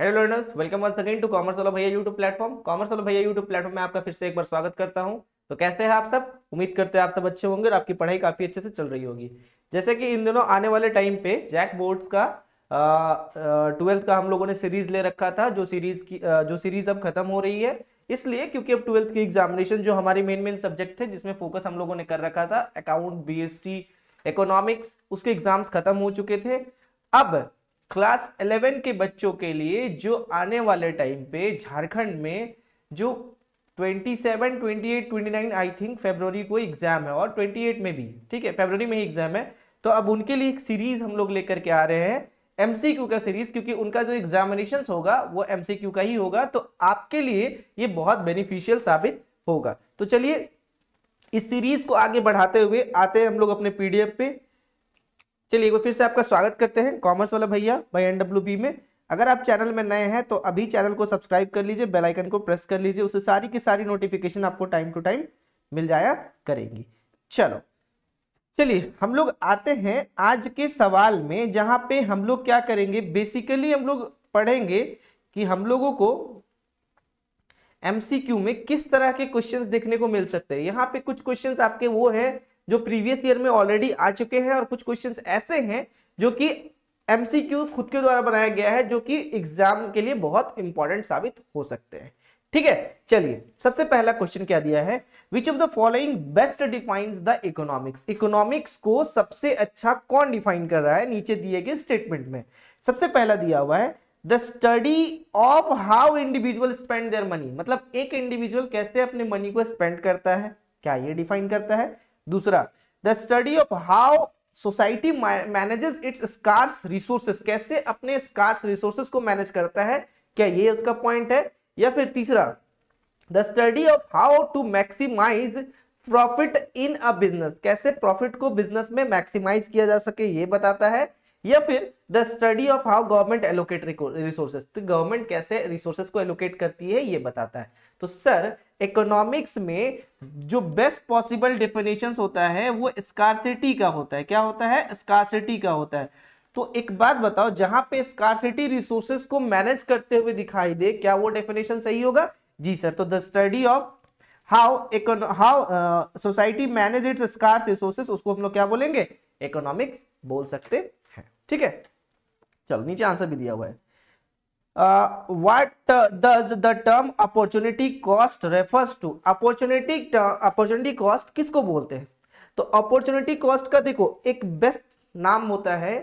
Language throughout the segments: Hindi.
Hello learners welcome once again to commerce वाला भैया यूट्यूब प्लेटफॉर्म कॉमर्स वाला भैया यूट्यूब प्लेटफॉर्म में आपका फिर से एक बार स्वागत करता हूं तो कैसे हैं आप सब उम्मीद करते हैं आप सब अच्छे होंगे और आपकी पढ़ाई काफी अच्छे से चल रही होगी जैसे कि इन दिनों आने वाले टाइम पे जैक बोर्ड का ट्वेल्थ का हम लोगों ने सीरीज ले रखा था जो सीरीज की आ, जो सीरीज अब खत्म हो रही है इसलिए क्योंकि अब ट्वेल्थ की एग्जामिनेशन जो हमारे मेन मेन सब्जेक्ट थे जिसमें फोकस हम लोगों ने कर रखा था अकाउंट बी इकोनॉमिक्स उसके एग्जाम्स खत्म हो चुके थे अब क्लास 11 के बच्चों के लिए जो आने वाले टाइम पे झारखंड में जो 27, 28, 29 आई थिंक फेब्रवरी को एग्जाम है और 28 में भी ठीक है फेब्रवरी में ही एग्जाम है तो अब उनके लिए एक सीरीज हम लोग लेकर के आ रहे हैं एमसीक्यू का सीरीज क्योंकि उनका जो एग्जामिनेशन होगा वो एमसीक्यू का ही होगा तो आपके लिए ये बहुत बेनिफिशियल साबित होगा तो चलिए इस सीरीज को आगे बढ़ाते हुए आते हैं हम लोग अपने पीडीएफ पे चलिए एक बार फिर से आपका स्वागत करते हैं कॉमर्स वाला भैया भाई एनडब्ल्यू में अगर आप चैनल में नए हैं तो अभी चैनल को सब्सक्राइब कर लीजिए बेल आइकन को प्रेस कर लीजिए उससे सारी की सारी नोटिफिकेशन आपको टाइम टू टाइम मिल जाया करेंगी चलो चलिए हम लोग आते हैं आज के सवाल में जहां पे हम लोग क्या करेंगे बेसिकली हम लोग पढ़ेंगे कि हम लोगों को एमसीक्यू में किस तरह के क्वेश्चंस देखने को मिल सकते हैं यहाँ पे कुछ क्वेश्चंस आपके वो हैं जो प्रीवियस ईयर में ऑलरेडी आ चुके हैं और कुछ क्वेश्चन ऐसे हैं जो कि एमसीक्यू खुद के द्वारा बनाया गया है जो कि एग्जाम के लिए बहुत इंपॉर्टेंट साबित हो सकते हैं ठीक है चलिए सबसे पहला क्वेश्चन क्या दिया है which of the following best defines the economics economics को सबसे अच्छा कौन डिफाइन कर रहा है नीचे दिए गए स्टेटमेंट में सबसे पहला दिया हुआ है the study of how individual spend their money मतलब एक इंडिविजुअल कैसे अपने मनी को स्पेंड करता है क्या ये डिफाइन करता है दूसरा the study of how society manages its scarce resources कैसे अपने स्कार्स रिसोर्सेस को मैनेज करता है क्या ये उसका पॉइंट है या फिर तीसरा the study of how to maximize profit in a business कैसे प्रॉफिट को बिजनेस में मैक्सिमाइज किया जा सके ये बताता है या फिर the study of how government allocate resources तो गवर्नमेंट कैसे रिसोर्सेज को एलोकेट करती है ये बताता है तो सर इकोनॉमिक्स में जो बेस्ट पॉसिबल डेफिनेशन होता है वो स्कारसिटी का होता है क्या होता है स्कारसिटी का होता है तो एक बात बताओ जहां पे स्कारसिटी रिसोर्सेस को मैनेज करते हुए दिखाई दे क्या वो डेफिनेशन सही होगा जी सर तो the study of how how society manage its scarce resources उसको हम लोग क्या बोलेंगे इकोनॉमिक्स बोल सकते हैं ठीक है चलो नीचे आंसर भी दिया हुआ है uh, what uh, does the term opportunity cost refers to opportunity uh, किसको बोलते हैं तो opportunity cost का देखो एक best नाम होता है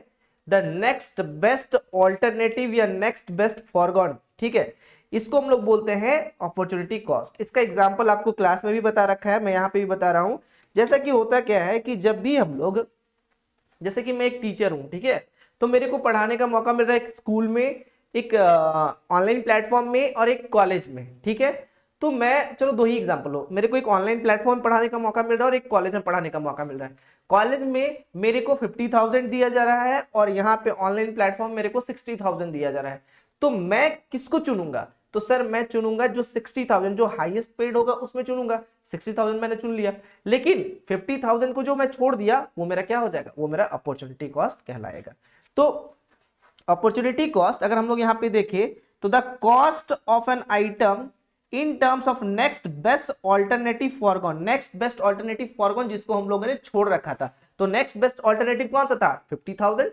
द नेक्स्ट बेस्ट ऑल्टरनेटिव या नेक्स्ट बेस्ट फॉरगॉन ठीक है इसको हम लोग बोलते हैं अपॉर्चुनिटी कॉस्ट इसका एग्जाम्पल आपको क्लास में भी बता रखा है मैं यहाँ पे भी बता रहा हूँ जैसा कि होता क्या है कि जब भी हम लोग जैसे कि मैं एक टीचर हूँ ठीक है तो मेरे को पढ़ाने का मौका मिल रहा है स्कूल में एक ऑनलाइन प्लेटफॉर्म में और एक कॉलेज में ठीक है तो मैं चलो दो ही एग्जाम्पल हो मेरे को एक ऑनलाइन प्लेटफॉर्म पढ़ाने का मौका मिल रहा है और एक कॉलेज में पढ़ाने का मौका मिल रहा है कॉलेज में मेरे को फिफ्टी थाउजेंड दिया जा रहा है और यहाँ पे ऑनलाइन प्लेटफॉर्म मेरे को सिक्सटी थाउजेंड दिया जा रहा है तो मैं किसको चुनूंगा तो सर मैं चुनूंगा जो सिक्सटी थाउजेंड जो हाईएस्ट पेड होगा उसमें चुनूंगा सिक्सटी थाउजेंड मैंने चुन लिया लेकिन फिफ्टी थाउजेंड को जो मैं छोड़ दिया वो मेरा क्या हो जाएगा वो मेरा अपॉर्चुनिटी कॉस्ट कहलाएगा तो अपॉर्चुनिटी कॉस्ट अगर हम लोग यहाँ पे देखें तो the cost of an item in terms of next best alternative foregone next best alternative foregone जिसको हम लोगों ने छोड़ रखा था तो नेक्स्ट बेस्ट ऑल्टरनेटिव कौन सा था फिफ्टी थाउजेंड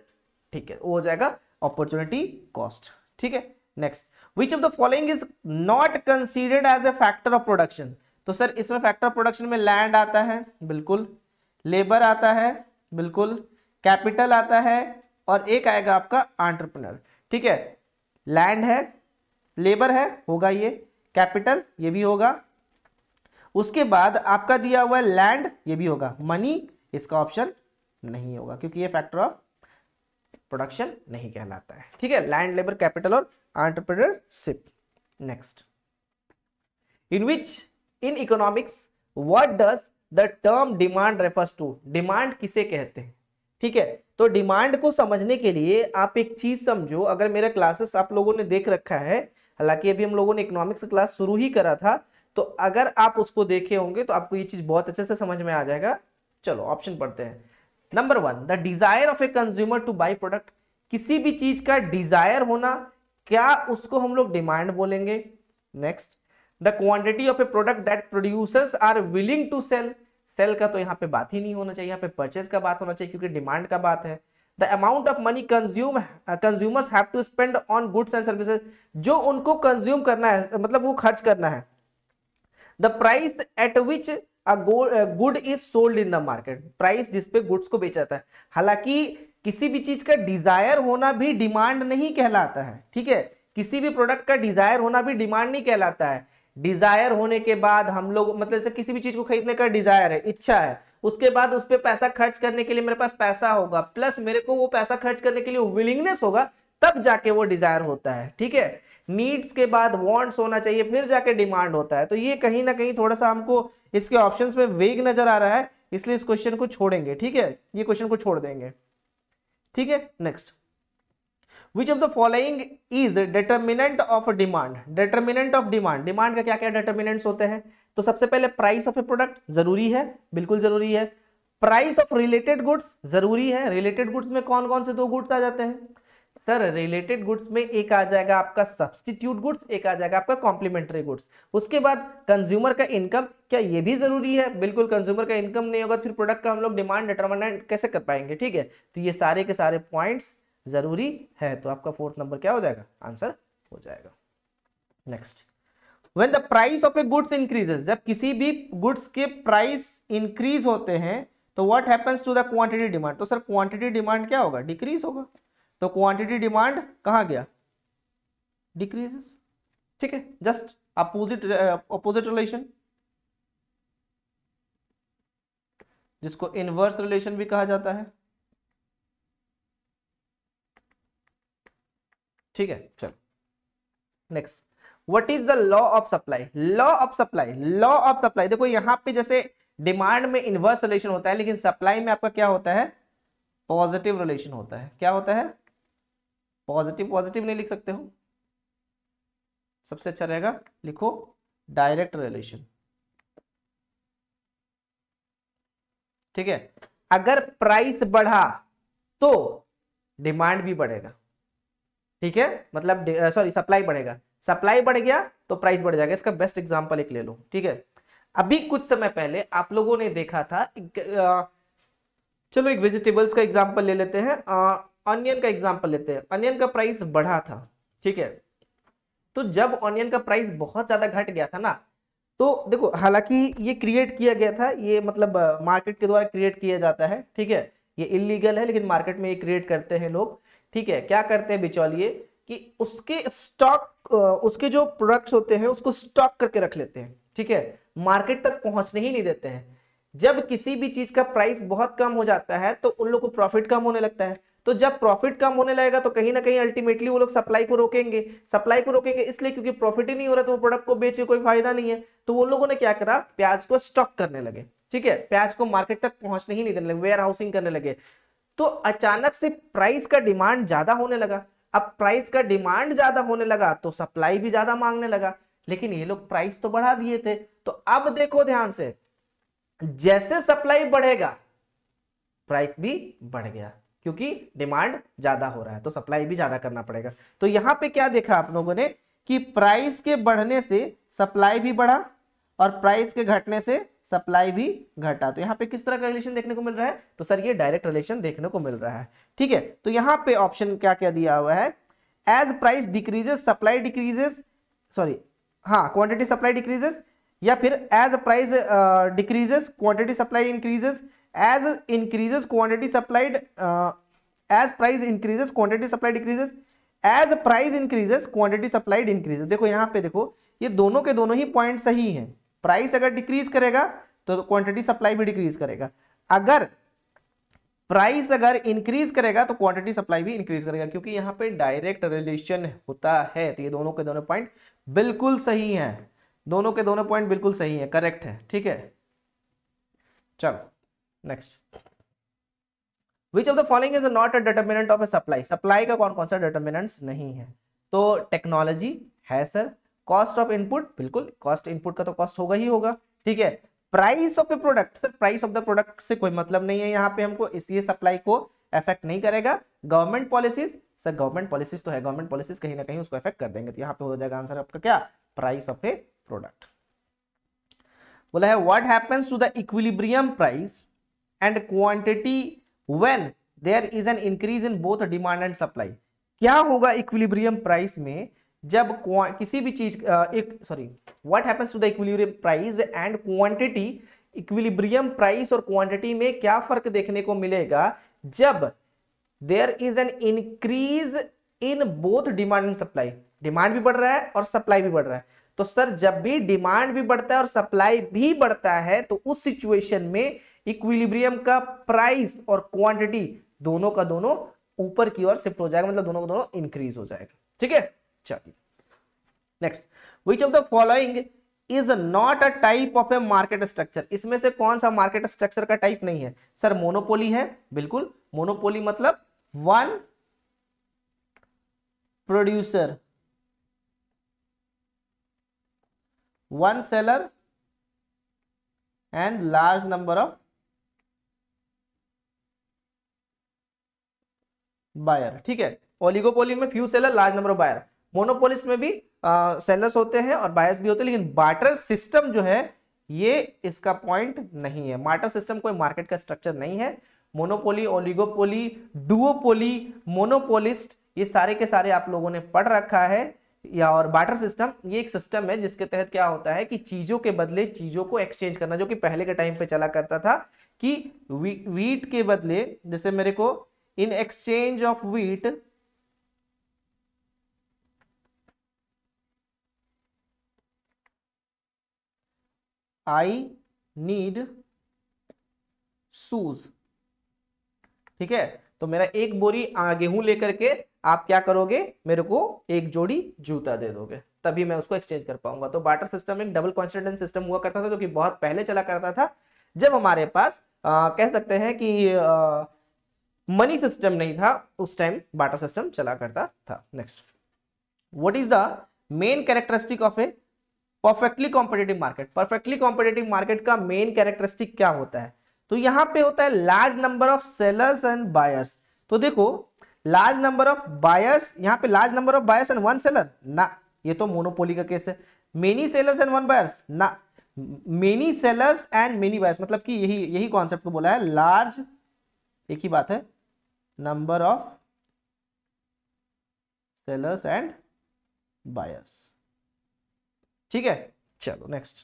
ठीक है वो हो जाएगा अपॉर्चुनिटी कॉस्ट ठीक है next which of the following is not considered as a factor of production तो सर इसमें फैक्टर ऑफ प्रोडक्शन में लैंड आता है बिल्कुल लेबर आता है बिल्कुल कैपिटल आता है और एक आएगा आपका आंट्रप्रनर ठीक है लैंड है लेबर है होगा ये कैपिटल ये भी होगा उसके बाद आपका दिया हुआ है लैंड ये भी होगा मनी इसका ऑप्शन नहीं होगा क्योंकि ये फैक्टर ऑफ प्रोडक्शन नहीं कहलाता है ठीक है लैंड लेबर कैपिटल और entrepreneurship next in which in economics what does the term demand refers to demand किसे कहते हैं ठीक है तो डिमांड को समझने के लिए आप एक चीज समझो अगर मेरा क्लासेस आप लोगों ने देख रखा है हालांकि अभी हम लोगों ने इकोनॉमिक्स क्लास शुरू ही करा था तो अगर आप उसको देखे होंगे तो आपको ये चीज बहुत अच्छे से समझ में आ जाएगा चलो ऑप्शन पढ़ते हैं number one the desire of a consumer to buy product किसी भी चीज का डिजायर होना क्या उसको हम लोग डिमांड बोलेंगे next the quantity of a product that producers are willing to sell sell का तो यहाँ पे बात ही नहीं होना चाहिए यहाँ पे परचेज का बात होना चाहिए क्योंकि डिमांड का बात है the amount of money consume consumers have to spend on goods and services जो उनको कंज्यूम करना है मतलब वो खर्च करना है the price at which good is sold in the market price जिसपे गुड्स को बेचा जाता है हालांकि किसी भी चीज का डिजायर होना भी डिमांड नहीं कहलाता है ठीक है किसी भी प्रोडक्ट का डिजायर होना भी डिमांड नहीं कहलाता है डिजायर होने के बाद हम लोग मतलब जैसे किसी भी चीज को खरीदने का डिजायर है इच्छा है उसके बाद उस पर पैसा खर्च करने के लिए मेरे पास पैसा होगा प्लस मेरे को वो पैसा खर्च करने के लिए विलिंगनेस होगा तब जाके वो डिजायर होता है ठीक है नीड्स के बाद वांट्स होना चाहिए फिर जाके डिमांड होता है तो ये कहीं ना कहीं थोड़ा सा हमको इसके ऑप्शन में वेग नजर आ रहा है इसलिए इस क्वेश्चन को छोड़ेंगे ठीक है ये क्वेश्चन को छोड़ देंगे ठीक है next which of the following is determinant of demand determinant of demand demand का क्या क्या डिटर्मिनेंट्स होते हैं तो सबसे पहले प्राइस ऑफ ए प्रोडक्ट जरूरी है बिल्कुल जरूरी है प्राइस ऑफ रिलेटेड गुड्स जरूरी है रिलेटेड गुड्स में कौन कौन से दो गुड्स आ जाते हैं सर रिलेटेड गुड्स में एक आ जाएगा आपका सब्सटीट्यूट गुड्स एक आ जाएगा आपका कॉम्प्लीमेंट्री गुड्स उसके बाद कंज्यूमर का इनकम क्या ये भी जरूरी है बिल्कुल कंज्यूमर का इनकम नहीं होगा फिर प्रोडक्ट का हम लोग डिमांड डिटर्मिनेंट कैसे कर पाएंगे ठीक है तो ये सारे के सारे पॉइंट्स ज़रूरी है तो आपका फोर्थ नंबर क्या हो जाएगा आंसर हो जाएगा next when the price of a goods increases जब किसी भी गुड्स के प्राइस इंक्रीज होते हैं तो what happens to the quantity demand तो सर क्वांटिटी डिमांड क्या होगा डिक्रीज होगा तो क्वांटिटी डिमांड कहा गया डिक्रीजेस ठीक है जस्ट अपोजिट अपोजिट रिलेशन जिसको इनवर्स रिलेशन भी कहा जाता है ठीक है चलो next what is the law of supply law of supply law of supply देखो यहां पे जैसे डिमांड में इन्वर्स रिलेशन होता है लेकिन सप्लाई में आपका क्या होता है पॉजिटिव रिलेशन होता है क्या होता है पॉजिटिव पॉजिटिव नहीं लिख सकते हो सबसे अच्छा रहेगा लिखो डायरेक्ट रिलेशन ठीक है अगर प्राइस बढ़ा तो डिमांड भी बढ़ेगा ठीक है मतलब सॉरी सप्लाई बढ़ेगा सप्लाई बढ़ गया तो प्राइस बढ़ जाएगा इसका बेस्ट एग्जाम्पल एक ले लो ठीक है अभी कुछ समय पहले आप लोगों ने देखा था चलो एक वेजिटेबल्स का एग्जाम्पल ले लेते हैं ऑनियन का एग्जाम्पल लेते हैं ऑनियन का प्राइस बढ़ा था ठीक है तो जब ऑनियन का प्राइस बहुत ज्यादा घट गया था ना तो देखो हालांकि ये क्रिएट किया गया था ये मतलब मार्केट के द्वारा क्रिएट किया जाता है ठीक है ये इलीगल है लेकिन मार्केट में ये क्रिएट करते हैं लोग ठीक है क्या करते हैं बिचौलिए कि उसके स्टॉक उसके जो प्रोडक्ट्स होते हैं उसको स्टॉक करके रख लेते हैं ठीक है मार्केट तक पहुंचने ही नहीं देते हैं जब किसी भी चीज का प्राइस बहुत कम हो जाता है तो उन लोग को प्रॉफिट कम होने लगता है तो जब प्रॉफिट कम होने लगेगा तो कहीं ना कहीं अल्टीमेटली वो लोग सप्लाई को रोकेंगे सप्लाई को रोकेंगे इसलिए क्योंकि प्रॉफिट ही नहीं हो रहा तो वो प्रोडक्ट को बेच के कोई फायदा नहीं है तो वो लोगों ने क्या करा प्याज को स्टॉक करने लगे ठीक है प्याज को मार्केट तक पहुंचने ही नहीं देने लगे वेयर हाउसिंग करने लगे तो अचानक से प्राइस का डिमांड ज्यादा होने लगा अब प्राइस का डिमांड ज्यादा होने लगा तो सप्लाई भी ज्यादा मांगने लगा लेकिन ये लोग प्राइस तो बढ़ा दिए थे तो अब देखो ध्यान से जैसे सप्लाई बढ़ेगा प्राइस भी बढ़ गया क्योंकि डिमांड ज्यादा हो रहा है तो सप्लाई भी ज्यादा करना पड़ेगा तो यहां पे क्या देखा आप लोगों ने कि प्राइस के बढ़ने से सप्लाई भी बढ़ा और प्राइस के घटने से सप्लाई भी घटा तो यहाँ पे किस तरह का रिलेशन देखने को मिल रहा है तो सर ये डायरेक्ट रिलेशन देखने को मिल रहा है ठीक है तो यहाँ पे ऑप्शन क्या क्या दिया हुआ है as price decreases supply decreases sorry हाँ क्वांटिटी सप्लाई डिक्रीजेस या फिर as price decreases quantity supply increases as increases quantity supplied as price increases quantity supply decreases as price increases quantity supplied increases देखो यहाँ पे देखो ये दोनों के दोनों ही पॉइंट सही हैं प्राइस अगर डिक्रीज करेगा तो क्वांटिटी सप्लाई भी डिक्रीज करेगा अगर प्राइस अगर इंक्रीज करेगा तो क्वांटिटी सप्लाई भी इंक्रीज करेगा क्योंकि यहां पे डायरेक्ट रिलेशन होता है तो ये दोनों के दोनों पॉइंट बिल्कुल सही हैं दोनों के दोनों पॉइंट बिल्कुल सही है करेक्ट है ठीक है चलो next which of the following is not a determinant of a supply supply का कौन कौन सा डिटर्मिनेंट्स नहीं है तो टेक्नोलॉजी है सर कॉस्ट ऑफ इनपुट बिल्कुल कॉस्ट इनपुट का तो कॉस्ट होगा ही होगा ठीक है price of the product sir price of the product से कोई मतलब नहीं है यहाँ पे हमको इसलिए सप्लाई को अफेक्ट नहीं करेगा government policies sir government policies तो है गवर्नमेंट पॉलिसीज कहीं ना कहीं उसको अफेक्ट कर देंगे तो यहाँ पे हो जाएगा आंसर आपका क्या प्राइस ऑफ ए प्रोडक्ट बोला है what happens to the equilibrium price and quantity when there is an increase in both demand and supply क्या होगा इक्विलिब्रियम प्राइस में जब किसी भी चीज एक sorry what happens to the equilibrium price and quantity equilibrium price और क्वांटिटी में क्या फर्क देखने को मिलेगा जब there is an increase in both demand and supply demand भी बढ़ रहा है और सप्लाई भी बढ़ रहा है तो सर जब भी डिमांड भी बढ़ता है और सप्लाई भी बढ़ता है तो उस सिचुएशन में इक्विलिब्रियम का प्राइस और क्वांटिटी दोनों का दोनों ऊपर की ओर शिफ्ट हो जाएगा मतलब दोनों का दोनों इंक्रीज हो जाएगा ठीक है चलिए next which of the following is not a type of a market structure इसमें से कौन सा मार्केट स्ट्रक्चर का टाइप नहीं है सर मोनोपोली है बिल्कुल मोनोपोली मतलब one producer one seller and large number of buyer ठीक है ओलिगोपोली में few seller large number of buyer monopolist में भी सेलर्स होते हैं और बायस भी होते हैं लेकिन बार्टर सिस्टम जो है ये इसका पॉइंट नहीं है बार्टर सिस्टम कोई मार्केट का स्ट्रक्चर नहीं है मोनोपोली ओलिगोपोली डुओपोली मोनोपोलिस्ट ये सारे के सारे आप लोगों ने पढ़ रखा है या और बाटर सिस्टम ये एक सिस्टम है जिसके तहत क्या होता है कि चीजों के बदले चीजों को एक्सचेंज करना जो कि पहले के टाइम पे चला करता था कि वी, वीट के बदले जैसे मेरे को in exchange of wheat I need shoes ठीक है तो मेरा एक बोरी गेहूं लेकर के आप क्या करोगे मेरे को एक जोड़ी जूता दे दोगे तभी मैं उसको एक्सचेंज कर पाऊंगा तो बाटर सिस्टम एक डबल कॉन्स्टेंट सिस्टम हुआ करता था जो कि बहुत पहले चला करता था जब हमारे पास आ, कह सकते हैं कि आ, मनी सिस्टम नहीं था उस टाइम बाटर सिस्टम चला करता था next what is the main characteristic of a perfectly competitive market perfectly competitive market का मेन कैरेक्टरिस्टिक क्या होता है तो यहां पे होता है large number of sellers and buyers तो देखो लार्ज नंबर ऑफ बायर्स यहां पे large number of buyers and one seller ना ये तो मोनोपोली का केस है many sellers and one buyers ना many sellers and many buyers मतलब कि यही यही कॉन्सेप्ट को बोला है लार्ज एक ही बात है number of sellers and buyers ठीक है चलो next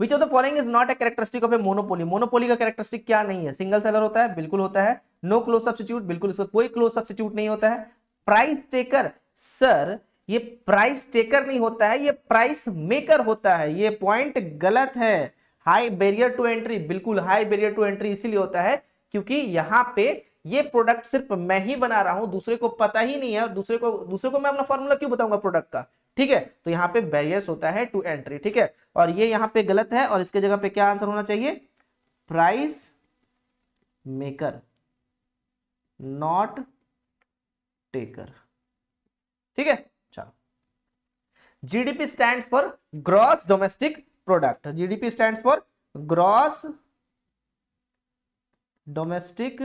which of the following is not a characteristic of a monopoly monopoly का कैरेक्टरिस्टिक क्या नहीं है सिंगल सेलर होता है बिल्कुल होता है नो क्लोज सब्सिट्यूट बिल्कुल इसका कोई क्लोज सब्सिट्यूट नहीं होता है प्राइस टेकर सर ये प्राइस टेकर नहीं होता है ये प्राइस मेकर होता है ये पॉइंट गलत है हाई बैरियर टू एंट्री बिल्कुल हाई बैरियर टू एंट्री इसीलिए होता है क्योंकि यहां पे ये प्रोडक्ट सिर्फ मैं ही बना रहा हूं दूसरे को पता ही नहीं है दूसरे को दूसरे को मैं अपना फॉर्मूला क्यों बताऊंगा प्रोडक्ट का ठीक है तो यहाँ पे बैरियर्स होता है टू एंट्री ठीक है और ये यहाँ पे गलत है और इसके जगह पे क्या आंसर होना चाहिए प्राइस मेकर नॉट टेकर ठीक है चलो GDP stands for gross domestic product GDP stands for gross domestic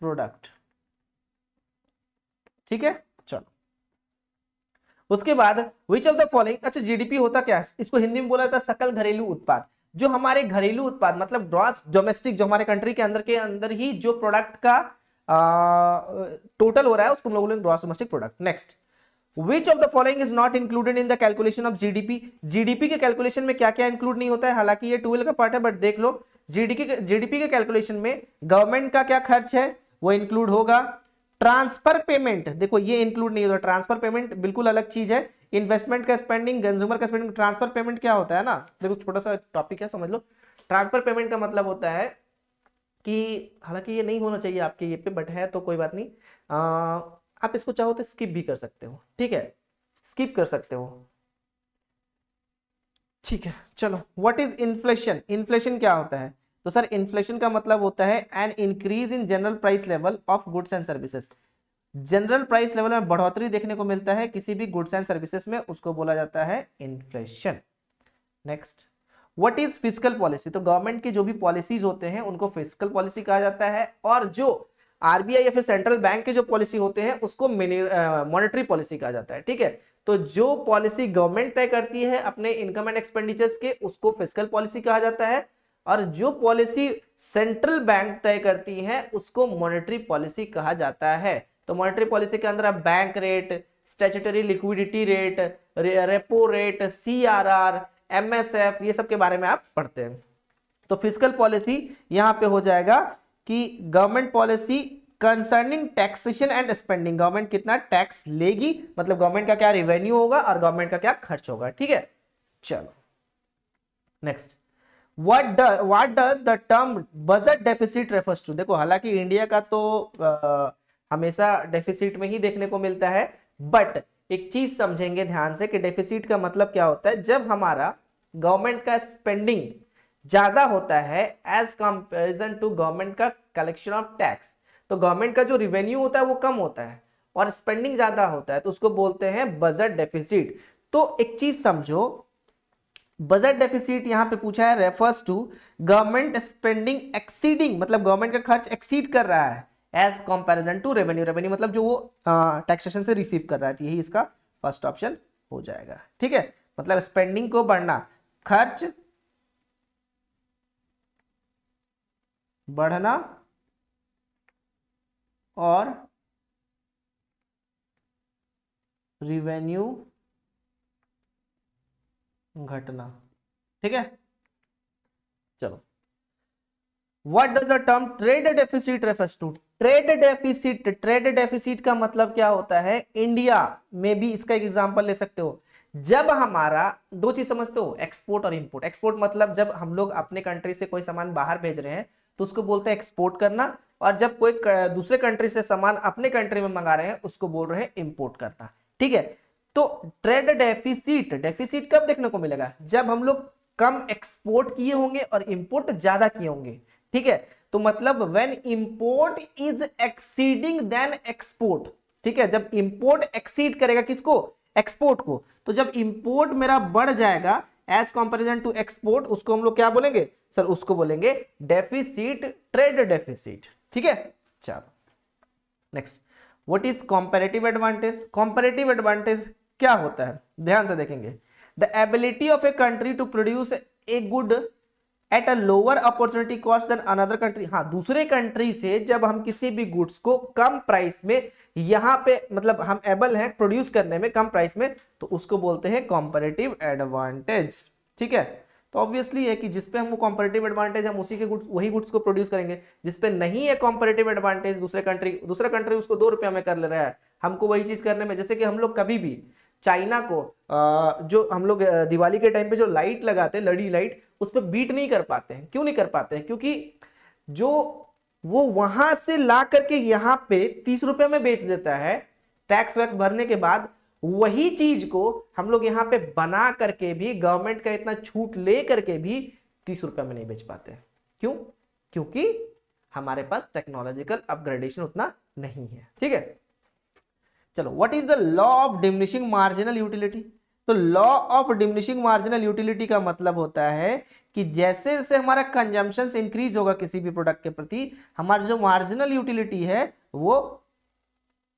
product ठीक है उसके बाद विच ऑफ द फॉलोइंग अच्छा जीडीपी होता क्या है इसको हिंदी में बोला जाता है सकल घरेलू उत्पाद जो हमारे घरेलू उत्पाद मतलब ग्रॉस डोमेस्टिक जो हमारे कंट्री के अंदर के अंदर ही जो प्रोडक्ट का टोटल हो रहा है उसको हम लोग बोलेंगे gross domestic product next which of the following is not included in the calculation of GDP GDP के कैलकुलेशन में क्या क्या इंक्लूड नहीं होता है हालांकि ये टूवेल्व का पार्ट है बट देख लो जीडीपी के जीडीपी के कैलकुलेशन में गवर्नमेंट का क्या खर्च है वो इंक्लूड होगा ट्रांसफर पेमेंट देखो ये इंक्लूड नहीं होता ट्रांसफर पेमेंट बिल्कुल अलग चीज है इन्वेस्टमेंट का स्पेंडिंग कंज्यूमर का स्पेंडिंग ट्रांसफर पेमेंट क्या होता है ना देखो छोटा सा टॉपिक है समझ लो ट्रांसफर पेमेंट का मतलब होता है कि हालांकि ये नहीं होना चाहिए आपके ये पे बट है तो कोई बात नहीं आ, आप इसको चाहो तो स्किप भी कर सकते हो ठीक है स्किप कर सकते हो ठीक है चलो व्हाट इज इन्फ्लेशन इन्फ्लेशन क्या होता है तो सर इन्फ्लेशन का मतलब होता है an increase in general price level of goods and services general price level में बढ़ोतरी देखने को मिलता है किसी भी गुड्स एंड सर्विसेज में उसको बोला जाता है inflation next what is physical policy तो गवर्नमेंट के जो भी पॉलिसीज होते हैं उनको फिजिकल पॉलिसी कहा जाता है और जो आरबीआई या फिर सेंट्रल बैंक के जो पॉलिसी होते हैं उसको मॉनिटरी पॉलिसी कहा जाता है ठीक है तो जो पॉलिसी गवर्नमेंट तय करती है अपने इनकम एंड एक्सपेंडिचर्स के उसको फिजिकल पॉलिसी कहा जाता है और जो पॉलिसी सेंट्रल बैंक तय करती है उसको मॉनेटरी पॉलिसी कहा जाता है तो मॉनेटरी पॉलिसी के अंदर आप bank rate statutory liquidity rate repo rate C R R M S F ये सब के बारे में आप पढ़ते हैं तो फिजिकल पॉलिसी यहां पे हो जाएगा कि government policy concerning taxation and spending government कितना टैक्स लेगी मतलब गवर्नमेंट का क्या रिवेन्यू होगा और गवर्नमेंट का क्या खर्च होगा ठीक है चलो next what does the term budget deficit refers to देखो हालांकि इंडिया का तो आ, हमेशा डेफिसिट में ही देखने को मिलता है बट एक चीज समझेंगे ध्यान से कि डेफिसिट का मतलब क्या होता है जब हमारा गवर्नमेंट का स्पेंडिंग ज्यादा होता है एज कंपेरिजन टू गवर्नमेंट का कलेक्शन ऑफ टैक्स तो गवर्नमेंट का जो रिवेन्यू होता है वो कम होता है और स्पेंडिंग ज्यादा होता है तो उसको बोलते हैं बजट डेफिसिट तो एक चीज समझो बजट डेफिसिट यहां पे पूछा है refers to government spending exceeding मतलब गवर्नमेंट का खर्च एक्सीड कर रहा है as comparison to revenue revenue मतलब जो वो टैक्सेशन से रिसीव कर रहा है तो यही इसका फर्स्ट ऑप्शन हो जाएगा ठीक है मतलब स्पेंडिंग को बढ़ना खर्च बढ़ना और रिवेन्यू घटना ठीक है चलो what does the term trade deficit refers to trade deficit trade deficit का मतलब क्या होता है इंडिया में भी इसका एक एग्जाम्पल ले सकते हो जब हमारा दो चीज समझते हो एक्सपोर्ट और इंपोर्ट एक्सपोर्ट मतलब जब हम लोग अपने कंट्री से कोई सामान बाहर भेज रहे हैं तो उसको बोलते हैं एक्सपोर्ट करना और जब कोई दूसरे कंट्री से सामान अपने कंट्री में मंगा रहे हैं उसको बोल रहे हैं इंपोर्ट करना ठीक है तो ट्रेड डेफिसिट डेफिसिट कब देखने को मिलेगा जब हम लोग कम एक्सपोर्ट किए होंगे और इंपोर्ट ज्यादा किए होंगे ठीक है तो मतलब when import is exceeding then export ठीक है जब इंपोर्ट एक्सीड करेगा किसको एक्सपोर्ट को तो जब इंपोर्ट मेरा बढ़ जाएगा एज कंपेरिजन टू एक्सपोर्ट उसको हम लोग क्या बोलेंगे सर उसको बोलेंगे डेफिसिट ट्रेड डेफिसिट ठीक है चलो next what is comparative advantage comparative advantage क्या होता है ध्यान से देखेंगे the ability of a country to produce a good at a lower opportunity cost than another country हाँ दूसरे कंट्री से जब हम किसी भी गुड्स को कम प्राइस में यहां पे मतलब हम एबल हैं प्रोड्यूस करने में कम प्राइस में तो उसको बोलते हैं कॉम्परेटिव एडवांटेज ठीक है तो ऑब्वियसली है कि जिस पे हम वो कॉम्परेटिव एडवांटेज हम उसी के गुड्स वही गुड्स को प्रोड्यूस करेंगे जिस पे नहीं है कॉम्परेटिव एडवांटेज दूसरे कंट्री दूसरा कंट्री उसको दो रुपया में कर ले रहा है हमको वही चीज करने में जैसे कि हम लोग कभी भी चाइना को जो हम लोग दिवाली के टाइम पे जो लाइट लगाते हैं लड़ी लाइट उस पर बीट नहीं कर पाते हैं क्यों नहीं कर पाते हैं क्योंकि जो वो वहां से ला करके यहाँ पे तीस रुपए में बेच देता है टैक्स वैक्स भरने के बाद वही चीज को हम लोग यहाँ पे बना करके भी गवर्नमेंट का इतना छूट ले करके भी तीस रुपए में नहीं बेच पाते हैं क्यों क्योंकि हमारे पास टेक्नोलॉजिकल अपग्रेडेशन उतना नहीं है ठीक है चलो what is the law of diminishing marginal utility तो law of diminishing marginal utility का मतलब होता है कि जैसे जैसे हमारा कंजम्पशन इंक्रीज होगा किसी भी प्रोडक्ट के प्रति हमारा जो मार्जिनल यूटिलिटी है वो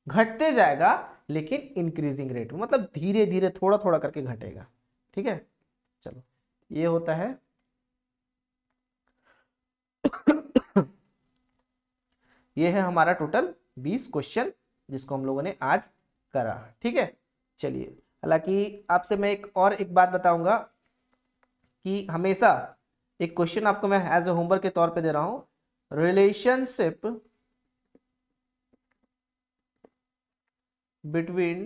घटते जाएगा लेकिन इंक्रीजिंग रेट मतलब धीरे धीरे थोड़ा थोड़ा करके घटेगा ठीक है चलो ये होता है ये है हमारा टोटल बीस क्वेश्चन जिसको हम लोगों ने आज करा हाँ। ठीक है चलिए हालांकि आपसे मैं एक और एक बात बताऊंगा कि हमेशा एक क्वेश्चन आपको मैं एज ए होमवर्क के तौर पे दे रहा हूं relationship between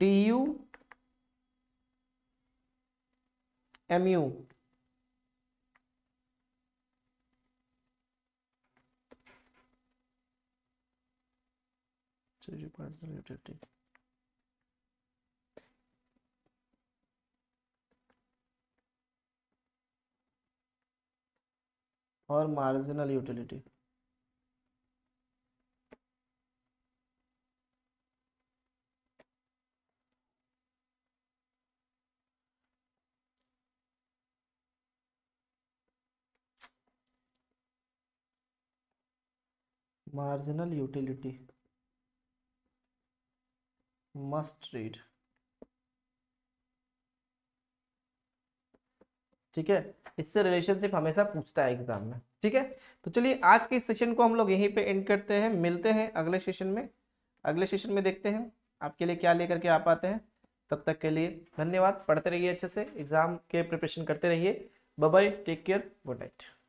T U M U is your personal objective. or marginal utility. marginal utility must read ठीक है इससे रिलेशनशिप हमेशा पूछता है एग्जाम में ठीक है तो चलिए आज के इस सेशन को हम लोग यहीं पे एंड करते हैं मिलते हैं अगले सेशन में अगले सेशन में देखते हैं आपके लिए क्या लेकर के आ पाते हैं तब तक के लिए धन्यवाद पढ़ते रहिए अच्छे से एग्जाम के प्रिपरेशन करते रहिए bye take care good night